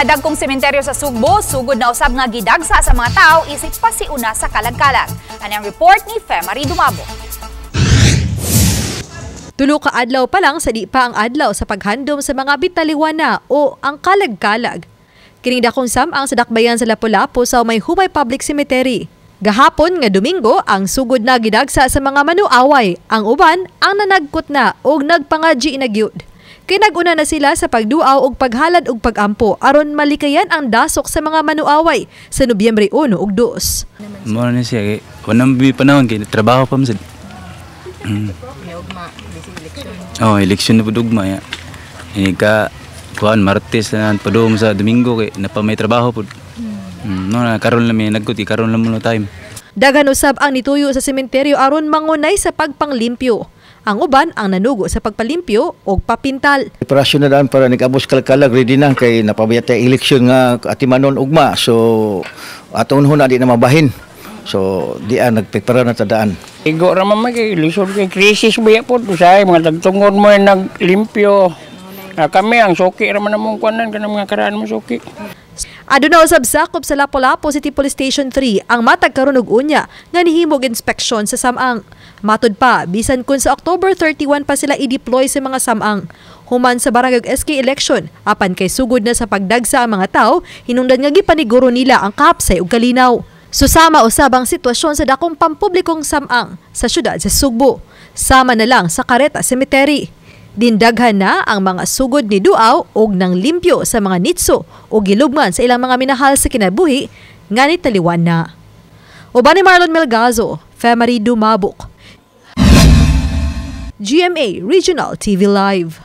mga dagkong sementeryo sa Sugbo, sugod na usab nga gidagsa sa mga tao isip pa si una sa kalag-kalag. Ano ang report ni Femari Dumabo. Tulo ka adlaw pa lang sa di pa ang adlaw sa paghandom sa mga bitaliwana o ang kalagkalag. kalag Kining dakong samang sa dakbayan sa Lapu-Lapu sa may Humay Public Cemetery. Gahapon nga Domingo, ang sugod na gidagsa sa mga manuaway, ang uban ang nanagkot na o nagpangaji inagyod. Kinaguna na sila sa pagduaw og paghalad og pagampo aron malikayan ang dasok sa mga manuaway sa Nobyembre 1 ug 2. Mao na siya kay unang bi panahon kay trabaho pa man sad. Mm. Oh, election na pudugma ya. Ini ka kuan Martes na padum sa Domingo kay napamay trabaho pud. no mm, na karon lang may nagkuti karon lang mo time. Daghan usab ang nituyo sa sementeryo aron mangunay sa pagpanglimpyo. Ang uban ang nanugo sa pagpalimpyo o papintal. Preparasyon na daan para nagabos kalkalag ready na kay napabayat ay eleksyon nga atimanon ugma. So aton na di na mabahin. So di an ah, nagprepara na tadaan. Igo ra man kay lisod kay krisis ba po Sa mga tagtungon mo nag limpyo. Ah, kami ang suki raman namong kuanan kanang mga karaan mo suki. Aduna usab sakop sa Lapu-Lapu City Police Station 3 ang matag karon og unya nga nihimog inspeksyon sa samang. Matod pa bisan kun sa October 31 pa sila i-deploy sa mga samang. Human sa barangay SK election apan kay sugod na sa pagdagsa ang mga tawo hinungdan nga gipaniguro nila ang kapsay ug kalinaw. Susama usab ang sitwasyon sa dakong pampublikong samang sa syudad sa Sugbo. Sama na lang sa Kareta Cemetery. Dindaghan na ang mga sugod ni Duaw og nang limpyo sa mga nitso o gilugman sa ilang mga minahal sa kinabuhi, nganit taliwan na. Uba ni Marlon Melgazo, Femery Dumabok. GMA Regional TV Live